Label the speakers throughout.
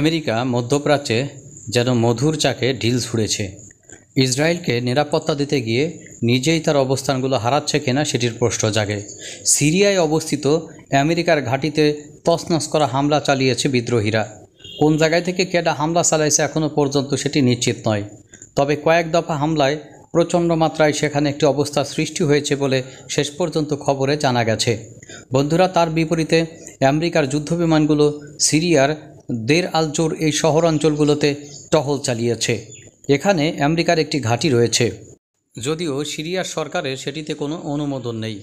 Speaker 1: America মধ্যপ্রাচ্যে যেন মধুর চাকে ঢিল ছুঁড়েছে ইসরায়েলকে নিরাপত্তা দিতে গিয়ে নিজেই তার অবস্থানগুলো হারাচ্ছে কিনা সেটির প্রশ্ন জাগে সিরিয়ায় অবস্থিত আমেরিকার ঘাঁটিতে তসনস করা হামলা চালিয়েছে বিদ্রোহীরা কোন জায়গায় থেকে কেডা হামলা চালাইছে এখনও পর্যন্ত সেটি নিশ্চিত নয় তবে কয়েক দফা হামলায় প্রচণ্ড মাত্রায় সেখানে একটি অবস্থা সৃষ্টি হয়েছে বলে শেষ পর্যন্ত খবরে জানা গেছে বন্ধুরা তার বিপরীতে আমেরিকার যুদ্ধবিমানগুলো সিরিয়ার দের আলচোর এই শহরাঞ্চলগুলোতে টহল চালিয়েছে এখানে আমেরিকার একটি ঘাঁটি রয়েছে যদিও সিরিয়ার সরকারের সেটিতে কোনো অনুমোদন নেই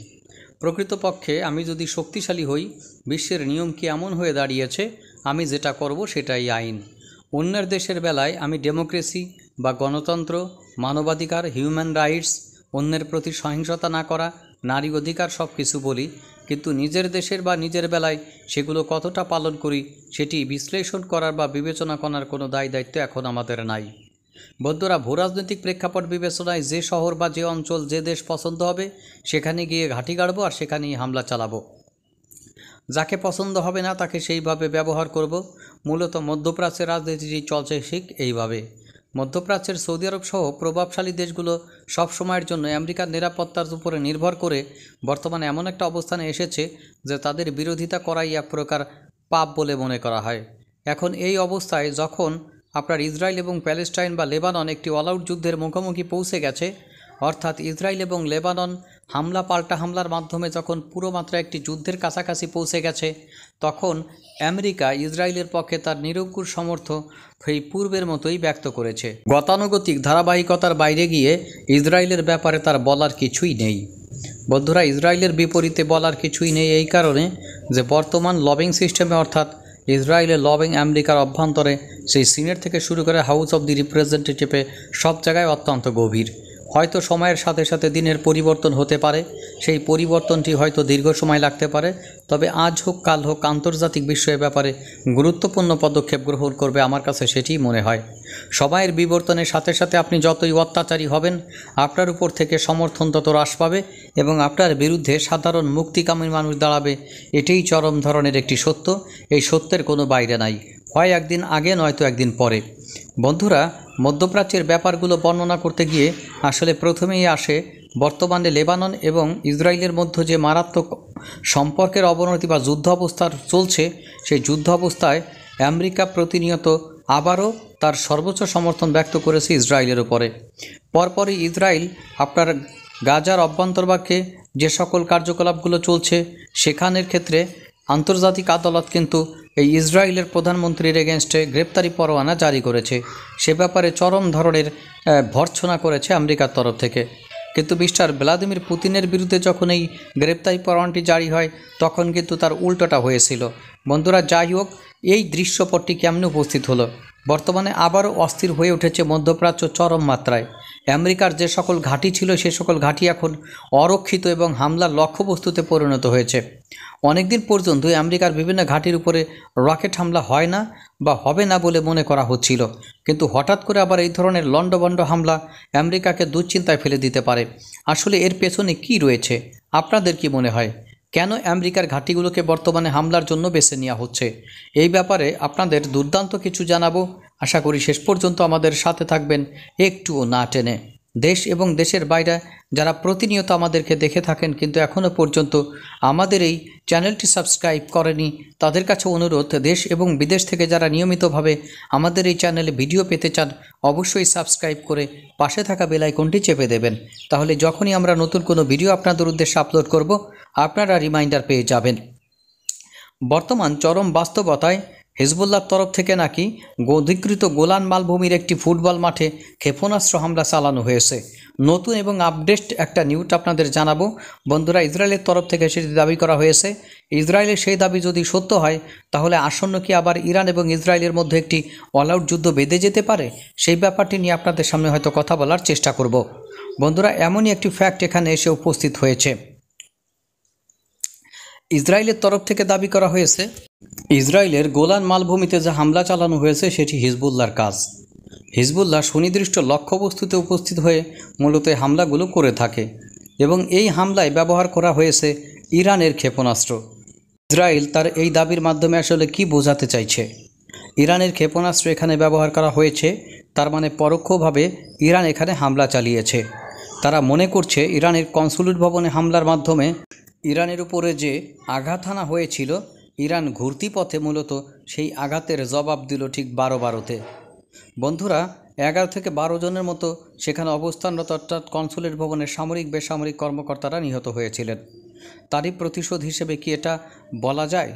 Speaker 1: প্রকৃতপক্ষে আমি যদি শক্তিশালী হই বিশ্বের নিয়ম কি এমন হয়ে দাঁড়িয়েছে আমি যেটা করব সেটাই আইন অন্যের দেশের বেলায় আমি ডেমোক্রেসি বা গণতন্ত্র মানবাধিকার হিউম্যান রাইটস অন্যের প্রতি সহিংসতা না করা নারী অধিকার সব কিছু বলি কিন্তু নিজের দেশের বা নিজের বেলায় সেগুলো কতটা পালন করি সেটি বিশ্লেষণ করার বা বিবেচনা করার কোনো দায় দায়িত্ব এখন আমাদের নাই বন্ধুরা ভূরাজনৈতিক প্রেক্ষাপট বিবেচনায় যে শহর বা যে অঞ্চল যে দেশ পছন্দ হবে সেখানে গিয়ে ঘাঁটি গাড়ব আর সেখানেই হামলা চালাবো যাকে পছন্দ হবে না তাকে সেইভাবে ব্যবহার করব মূলত মধ্যপ্রাচ্যের রাজনীতি চলছে ঠিক এইভাবে মধ্যপ্রাচ্যের সৌদি আরব সহ প্রভাবশালী দেশগুলো সব সময়ের জন্য আমেরিকার নিরাপত্তার উপরে নির্ভর করে বর্তমানে এমন একটা অবস্থানে এসেছে যে তাদের বিরোধিতা করাই এক প্রকার পাপ বলে মনে করা হয় এখন এই অবস্থায় যখন আপনার ইসরায়েল এবং প্যালেস্টাইন বা লেবানন একটি অলআউট যুদ্ধের মুখোমুখি পৌঁছে গেছে অর্থাৎ ইসরায়েল এবং লেবানন হামলা পাল্টা হামলার মাধ্যমে যখন পুরো একটি যুদ্ধের কাছাকাছি পৌঁছে গেছে তখন আমেরিকা ইসরায়েলের পক্ষে তার নিরঙ্কুর সমর্থ সেই পূর্বের মতোই ব্যক্ত করেছে গতানুগতিক ধারাবাহিকতার বাইরে গিয়ে ইসরায়েলের ব্যাপারে তার বলার কিছুই নেই বন্ধুরা ইসরায়েলের বিপরীতে বলার কিছুই নেই এই কারণে যে বর্তমান লবিং সিস্টেমে অর্থাৎ ইসরায়েলের লবিং আমেরিকার অভ্যন্তরে সেই সিনেট থেকে শুরু করে হাউস অব দি রিপ্রেজেন্টেটিভে সব জায়গায় অত্যন্ত গভীর হয়তো সময়ের সাথে সাথে দিনের পরিবর্তন হতে পারে সেই পরিবর্তনটি হয়তো দীর্ঘ সময় লাগতে পারে তবে আজ হোক কাল হোক আন্তর্জাতিক বিষয়ের ব্যাপারে গুরুত্বপূর্ণ পদক্ষেপ গ্রহণ করবে আমার কাছে সেটি মনে হয় সময়ের বিবর্তনের সাথে সাথে আপনি যতই অত্যাচারী হবেন আপনার উপর থেকে সমর্থন তত হ্রাস পাবে এবং আপনার বিরুদ্ধে সাধারণ মুক্তিকামী মানুষ দাঁড়াবে এটাই চরম ধরনের একটি সত্য এই সত্যের কোনো বাইরে নাই হয় একদিন আগে নয়তো একদিন পরে বন্ধুরা মধ্যপ্রাচ্যের ব্যাপারগুলো বর্ণনা করতে গিয়ে আসলে প্রথমেই আসে বর্তমানে লেবানন এবং ইসরায়েলের মধ্যে যে মারাত্মক সম্পর্কের অবনতি বা যুদ্ধ অবস্থার চলছে সেই যুদ্ধ অবস্থায় আমেরিকা প্রতিনিয়ত আবারও তার সর্বোচ্চ সমর্থন ব্যক্ত করেছে ইসরায়েলের ওপরে পরপরই ইসরায়েল আপনার গাজার অভ্যন্তরবাক্যে যে সকল কার্যকলাপগুলো চলছে সেখানের ক্ষেত্রে আন্তর্জাতিক আদালত কিন্তু এই ইসরায়েলের প্রধানমন্ত্রীর এগেনস্টে গ্রেপ্তারি পরোয়ানা জারি করেছে সে ব্যাপারে চরম ধরনের ভর্ৎসনা করেছে আমেরিকার তরফ থেকে কিন্তু মিস্টার ভ্লাদিমির পুতিনের বিরুদ্ধে যখন এই গ্রেপ্তারি পরোয়ানটি জারি হয় তখন কিন্তু তার উল্টোটা হয়েছিল বন্ধুরা যাই হোক এই দৃশ্যপটটি কেমনে উপস্থিত হলো বর্তমানে আবারও অস্থির হয়ে উঠেছে মধ্যপ্রাচ্য চরম মাত্রায় আমেরিকার যে সকল ঘাঁটি ছিল সে সকল ঘাঁটি এখন অরক্ষিত এবং হামলার লক্ষ্যবস্তুতে পরিণত হয়েছে অনেকদিন পর্যন্ত আমেরিকার বিভিন্ন ঘাঁটির উপরে রকেট হামলা হয় না বা হবে না বলে মনে করা হচ্ছিল কিন্তু হঠাৎ করে আবার এই ধরনের লণ্ডভণ্ড হামলা আমেরিকাকে দুশ্চিন্তায় ফেলে দিতে পারে আসলে এর পেছনে কি রয়েছে আপনাদের কি মনে হয় কেন আমেরিকার ঘাঁটিগুলোকে বর্তমানে হামলার জন্য বেছে নেওয়া হচ্ছে এই ব্যাপারে আপনাদের দুর্দান্ত কিছু জানাবো আশা করি শেষ পর্যন্ত আমাদের সাথে থাকবেন একটুও না টেনে দেশ এবং দেশের বাইরে যারা প্রতিনিয়ত আমাদেরকে দেখে থাকেন কিন্তু এখনও পর্যন্ত আমাদের এই চ্যানেলটি সাবস্ক্রাইব করেনি তাদের কাছে অনুরোধ দেশ এবং বিদেশ থেকে যারা নিয়মিতভাবে আমাদের এই চ্যানেলে ভিডিও পেতে চান অবশ্যই সাবস্ক্রাইব করে পাশে থাকা বেলাইকনটি চেপে দেবেন তাহলে যখনই আমরা নতুন কোনো ভিডিও আপনাদের উদ্দেশ্যে আপলোড করব আপনারা রিমাইন্ডার পেয়ে যাবেন বর্তমান চরম বাস্তবতায় হেজবুল্লার তরফ থেকে নাকি অধিকৃত গোলান মালভূমির একটি ফুটবল মাঠে ক্ষেপণাস্ত্র হামলা চালানো হয়েছে নতুন এবং আপডেট একটা নিউজ আপনাদের জানাবো বন্ধুরা ইসরায়েলের তরফ থেকে সেটি দাবি করা হয়েছে ইসরায়েলের সেই দাবি যদি সত্য হয় তাহলে আসন্ন কি আবার ইরান এবং ইসরায়েলের মধ্যে একটি অলআউট যুদ্ধ বেঁধে যেতে পারে সেই ব্যাপারটি নিয়ে আপনাদের সামনে হয়তো কথা বলার চেষ্টা করব বন্ধুরা এমনই একটি ফ্যাক্ট এখানে এসে উপস্থিত হয়েছে ইসরায়েলের তরফ থেকে দাবি করা হয়েছে ইসরায়েলের গোলান মালভূমিতে যে হামলা চালানো হয়েছে সেটি হিজবুল্লার কাজ হিজবুল্লাহ সুনির্দিষ্ট লক্ষ্যবস্তুতে উপস্থিত হয়ে মূলত হামলাগুলো করে থাকে এবং এই হামলায় ব্যবহার করা হয়েছে ইরানের ক্ষেপণাস্ত্র ইসরায়েল তার এই দাবির মাধ্যমে আসলে কি বোঝাতে চাইছে ইরানের ক্ষেপণাস্ত্র এখানে ব্যবহার করা হয়েছে তার মানে পরোক্ষভাবে ইরান এখানে হামলা চালিয়েছে তারা মনে করছে ইরানের কনসুলেট ভবনে হামলার মাধ্যমে ইরানের উপরে যে আঘাত হানা হয়েছিল ইরান ঘুরতি পথে মূলত সেই আঘাতের জবাব দিল ঠিক বারো বারোতে বন্ধুরা এগারো থেকে বারো জনের মতো সেখানে অবস্থানরত অর্থাৎ কনসুলেট ভবনের সামরিক বেসামরিক কর্মকর্তারা নিহত হয়েছিলেন তারই প্রতিশোধ হিসেবে কি এটা বলা যায়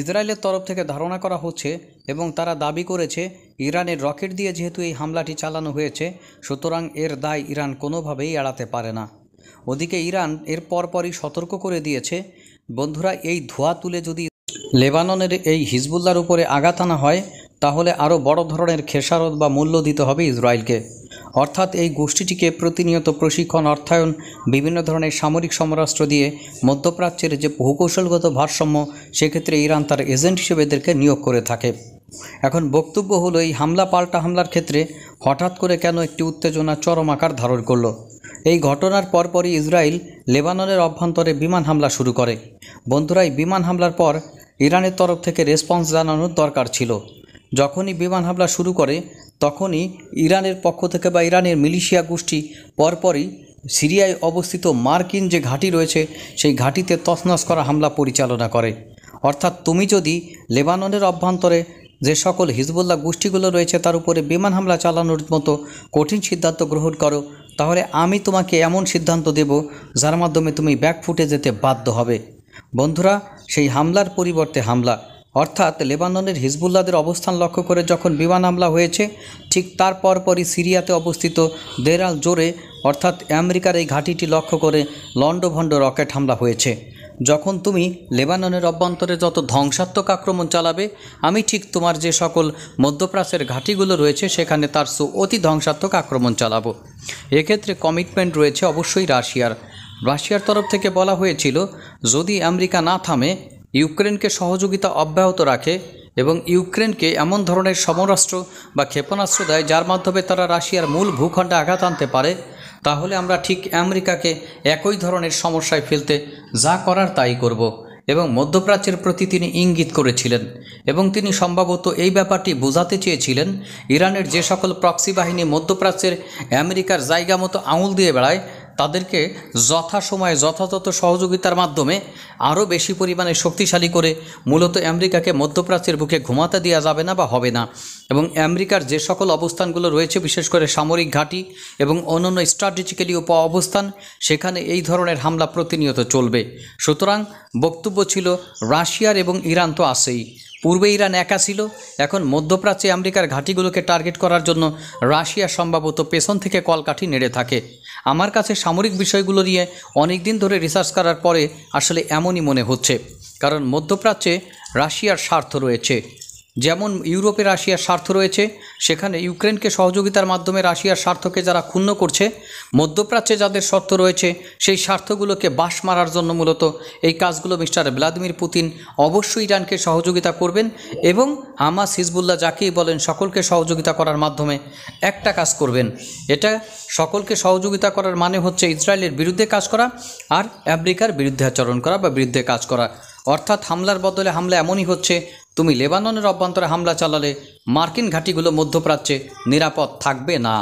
Speaker 1: ইসরায়েলের তরফ থেকে ধারণা করা হচ্ছে এবং তারা দাবি করেছে ইরানের রকেট দিয়ে যেহেতু এই হামলাটি চালানো হয়েছে সুতরাং এর দায় ইরান কোনোভাবেই এড়াতে পারে না ওদিকে ইরান এর পরপরই সতর্ক করে দিয়েছে বন্ধুরা এই ধোয়া তুলে যদি লেবাননের এই হিজবুল্লার উপরে আঘাত আনা হয় তাহলে আরও বড় ধরনের খেসারত বা মূল্য দিতে হবে ইসরায়েলকে অর্থাৎ এই গোষ্ঠীটিকে প্রতিনিয়ত প্রশিক্ষণ অর্থায়ন বিভিন্ন ধরনের সামরিক সমরাস্ত্র দিয়ে মধ্যপ্রাচ্যের যে ভূকৌশলগত ভারসাম্য সেক্ষেত্রে ইরান তার এজেন্ট হিসেবে এদেরকে নিয়োগ করে থাকে এখন বক্তব্য হলো এই হামলা পাল্টা হামলার ক্ষেত্রে হঠাৎ করে কেন একটি উত্তেজনা চরম আকার ধারণ করলো এই ঘটনার পরপরই ইসরায়েল লেবাননের অভ্যন্তরে বিমান হামলা শুরু করে বন্ধুরাই বিমান হামলার পর ইরানের তরফ থেকে রেসপন্স জানানোর দরকার ছিল যখনই বিমান হামলা শুরু করে তখনই ইরানের পক্ষ থেকে বা ইরানের মিলিশিয়া গোষ্ঠী পরপরই সিরিয়ায় অবস্থিত মার্কিন যে ঘাঁটি রয়েছে সেই ঘাঁটিতে তছনছ করা হামলা পরিচালনা করে অর্থাৎ তুমি যদি লেবাননের অভ্যন্তরে যে সকল হিজবুল্লাহ গোষ্ঠীগুলো রয়েছে তার উপরে বিমান হামলা চালানোর মতো কঠিন সিদ্ধান্ত গ্রহণ করো তাহলে আমি তোমাকে এমন সিদ্ধান্ত দেব যার মাধ্যমে তুমি ব্যাকফুটে যেতে বাধ্য হবে বন্ধুরা সেই হামলার পরিবর্তে হামলা অর্থাৎ লেবাননের হিজবুল্লাদের অবস্থান লক্ষ্য করে যখন বিমান হামলা হয়েছে ঠিক তার পরপরই সিরিয়াতে অবস্থিত দেরাল জোরে অর্থাৎ আমেরিকার এই ঘাঁটিটি লক্ষ্য করে লন্ডভণ্ড রকেট হামলা হয়েছে যখন তুমি লেবাননের অভ্যন্তরে যত ধ্বংসাত্মক আক্রমণ চালাবে আমি ঠিক তোমার যে সকল মধ্যপ্রাচ্যের ঘাঁটিগুলো রয়েছে সেখানে তার সু অতি ধ্বংসাত্মক আক্রমণ চালাবো এক্ষেত্রে কমিটমেন্ট রয়েছে অবশ্যই রাশিয়ার রাশিয়ার তরফ থেকে বলা হয়েছিল যদি আমেরিকা না থামে ইউক্রেনকে সহযোগিতা অব্যাহত রাখে এবং ইউক্রেনকে এমন ধরনের সমরাস্ত্র বা ক্ষেপণাস্ত্র দেয় যার মাধ্যমে তারা রাশিয়ার মূল ভূখণ্ডে আঘাত আনতে পারে তাহলে আমরা ঠিক আমেরিকাকে একই ধরনের সমস্যায় ফেলতে যা করার তাই করব এবং মধ্যপ্রাচ্যের প্রতি তিনি ইঙ্গিত করেছিলেন এবং তিনি সম্ভবত এই ব্যাপারটি বোঝাতে চেয়েছিলেন ইরানের যে সকল প্রক্সি বাহিনী মধ্যপ্রাচ্যের আমেরিকার জায়গা মতো আঙুল দিয়ে বেড়ায় তাদেরকে যথাসময়ে যথাযথ সহযোগিতার মাধ্যমে আরও বেশি পরিমাণে শক্তিশালী করে মূলত আমেরিকাকে মধ্যপ্রাচ্যের বুকে ঘুমাতে দেওয়া যাবে না বা হবে না এবং আমেরিকার যে সকল অবস্থানগুলো রয়েছে বিশেষ করে সামরিক ঘাঁটি এবং অন্যান্য স্ট্র্যাটেজিক্যালি উপ অবস্থান সেখানে এই ধরনের হামলা প্রতিনিয়ত চলবে সুতরাং বক্তব্য ছিল রাশিয়ার এবং ইরান তো আসেই পূর্বে ইরান একা ছিল এখন মধ্যপ্রাচ্যে আমেরিকার ঘাঁটিগুলোকে টার্গেট করার জন্য রাশিয়া সম্ভবত পেছন থেকে কলকাঠি নেড়ে থাকে আমার কাছে সামরিক বিষয়গুলো নিয়ে অনেক দিন ধরে রিসার্চ করার পরে আসলে এমনই মনে হচ্ছে কারণ মধ্যপ্রাচ্যে রাশিয়ার স্বার্থ রয়েছে যেমন ইউরোপে রাশিয়ার স্বার্থ রয়েছে সেখানে ইউক্রেনকে সহযোগিতার মাধ্যমে রাশিয়ার স্বার্থকে যারা ক্ষুণ্ণ করছে মধ্যপ্রাচ্যে যাদের স্বার্থ রয়েছে সেই স্বার্থগুলোকে বাস মারার জন্য মূলত এই কাজগুলো মিস্টার ভ্লাদিমির পুতিন অবশ্যই ইরানকে সহযোগিতা করবেন এবং হামাস হিজবুল্লাহ যাকেই বলেন সকলকে সহযোগিতা করার মাধ্যমে একটা কাজ করবেন এটা সকলকে সহযোগিতা করার মানে হচ্ছে ইসরায়েলের বিরুদ্ধে কাজ করা আর আমেরিকার বিরুদ্ধে আচরণ করা বা বিরুদ্ধে কাজ করা অর্থাৎ হামলার বদলে হামলা এমনই হচ্ছে তুমি লেবাননের অভ্যন্তরে হামলা চালালে মার্কিন ঘাঁটিগুলো মধ্যপ্রাচ্যে নিরাপদ থাকবে না